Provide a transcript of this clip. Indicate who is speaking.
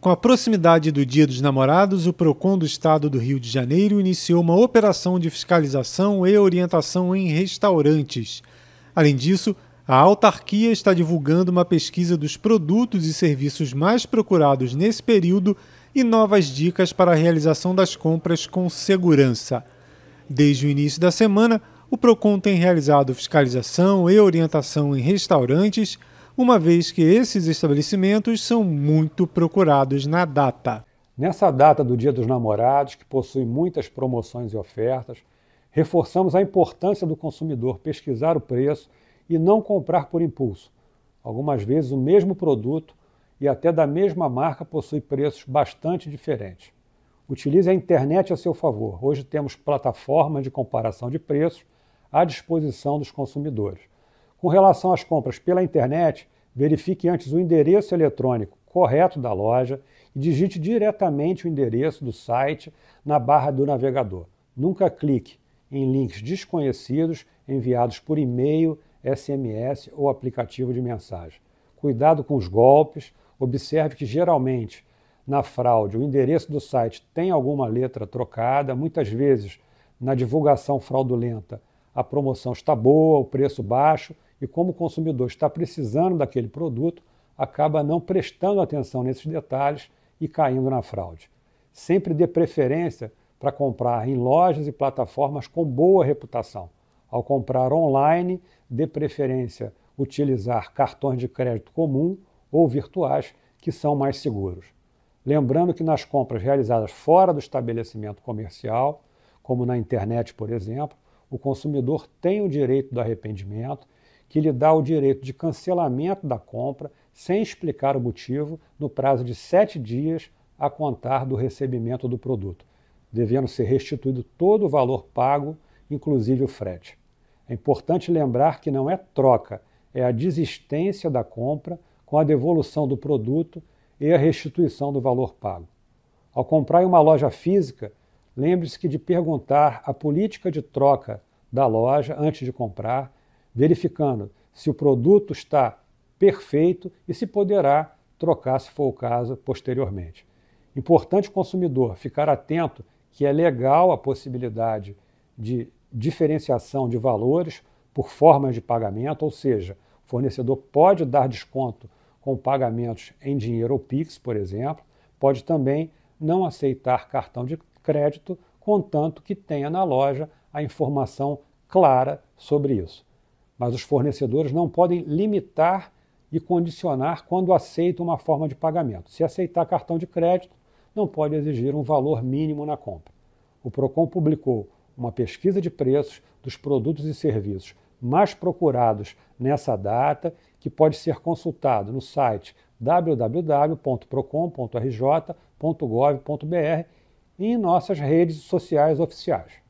Speaker 1: Com a proximidade do Dia dos Namorados, o Procon do Estado do Rio de Janeiro iniciou uma operação de fiscalização e orientação em restaurantes. Além disso, a autarquia está divulgando uma pesquisa dos produtos e serviços mais procurados nesse período e novas dicas para a realização das compras com segurança. Desde o início da semana, o Procon tem realizado fiscalização e orientação em restaurantes uma vez que esses estabelecimentos são muito procurados na data.
Speaker 2: Nessa data do Dia dos Namorados, que possui muitas promoções e ofertas, reforçamos a importância do consumidor pesquisar o preço e não comprar por impulso. Algumas vezes o mesmo produto e até da mesma marca possui preços bastante diferentes. Utilize a internet a seu favor. Hoje temos plataformas de comparação de preços à disposição dos consumidores. Com relação às compras pela internet, verifique antes o endereço eletrônico correto da loja e digite diretamente o endereço do site na barra do navegador. Nunca clique em links desconhecidos enviados por e-mail, SMS ou aplicativo de mensagem. Cuidado com os golpes, observe que geralmente na fraude o endereço do site tem alguma letra trocada, muitas vezes na divulgação fraudulenta a promoção está boa, o preço baixo e como o consumidor está precisando daquele produto, acaba não prestando atenção nesses detalhes e caindo na fraude. Sempre dê preferência para comprar em lojas e plataformas com boa reputação. Ao comprar online, dê preferência utilizar cartões de crédito comum ou virtuais, que são mais seguros. Lembrando que nas compras realizadas fora do estabelecimento comercial, como na internet, por exemplo, o consumidor tem o direito do arrependimento que lhe dá o direito de cancelamento da compra sem explicar o motivo no prazo de sete dias a contar do recebimento do produto, devendo ser restituído todo o valor pago, inclusive o frete. É importante lembrar que não é troca, é a desistência da compra com a devolução do produto e a restituição do valor pago. Ao comprar em uma loja física, lembre-se de perguntar a política de troca da loja antes de comprar verificando se o produto está perfeito e se poderá trocar, se for o caso, posteriormente. Importante o consumidor ficar atento que é legal a possibilidade de diferenciação de valores por formas de pagamento, ou seja, o fornecedor pode dar desconto com pagamentos em dinheiro ou Pix, por exemplo, pode também não aceitar cartão de crédito, contanto que tenha na loja a informação clara sobre isso mas os fornecedores não podem limitar e condicionar quando aceitam uma forma de pagamento. Se aceitar cartão de crédito, não pode exigir um valor mínimo na compra. O Procon publicou uma pesquisa de preços dos produtos e serviços mais procurados nessa data, que pode ser consultado no site www.procon.rj.gov.br e em nossas redes sociais oficiais.